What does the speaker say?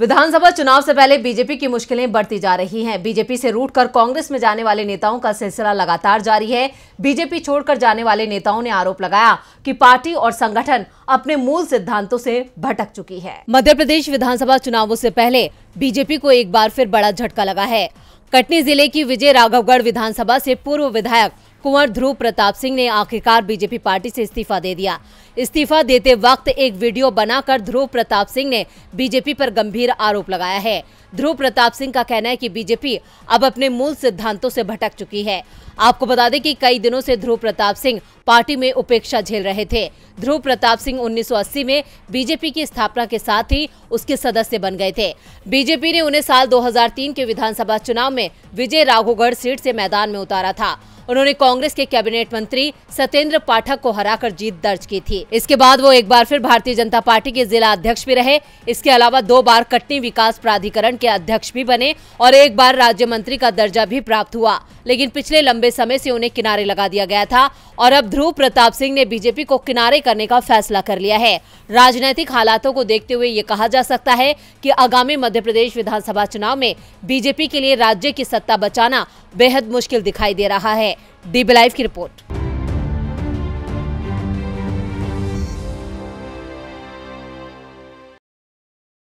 विधानसभा चुनाव से पहले बीजेपी की मुश्किलें बढ़ती जा रही हैं बीजेपी से रूटकर कांग्रेस में जाने वाले नेताओं का सिलसिला लगातार जारी है बीजेपी छोड़कर जाने वाले नेताओं ने आरोप लगाया कि पार्टी और संगठन अपने मूल सिद्धांतों से भटक चुकी है मध्य प्रदेश विधानसभा चुनावों से पहले बीजेपी को एक बार फिर बड़ा झटका लगा है कटनी जिले की विजय राघवगढ़ विधानसभा से पूर्व विधायक कुंवर ध्रुव प्रताप सिंह ने आखिरकार बीजेपी पार्टी से इस्तीफा दे दिया इस्तीफा देते वक्त एक वीडियो बनाकर ध्रुव प्रताप सिंह ने बीजेपी पर गंभीर आरोप लगाया है ध्रुव प्रताप सिंह का कहना है कि बीजेपी अब अपने मूल सिद्धांतों से भटक चुकी है आपको बता दें कि कई दिनों से ध्रुव प्रताप सिंह पार्टी में उपेक्षा झेल रहे थे ध्रुव प्रताप सिंह 1980 में बीजेपी की स्थापना के साथ ही उसके सदस्य बन गए थे बीजेपी ने उन्हें साल 2003 के विधानसभा चुनाव में विजय राघोगढ़ सीट से मैदान में उतारा था उन्होंने कांग्रेस के कैबिनेट मंत्री सत्येंद्र पाठक को हराकर जीत दर्ज की थी इसके बाद वो एक बार फिर भारतीय जनता पार्टी के जिला अध्यक्ष भी रहे इसके अलावा दो बार कटनी विकास प्राधिकरण के अध्यक्ष भी बने और एक बार राज्य मंत्री का दर्जा भी प्राप्त हुआ लेकिन पिछले लंबे समय से उन्हें किनारे लगा दिया गया था और अब ध्रुव प्रताप सिंह ने बीजेपी को किनारे करने का फैसला कर लिया है राजनीतिक हालातों को देखते हुए ये कहा जा सकता है कि आगामी मध्य प्रदेश विधानसभा चुनाव में बीजेपी के लिए राज्य की सत्ता बचाना बेहद मुश्किल दिखाई दे रहा है दिव्य लाइव की रिपोर्ट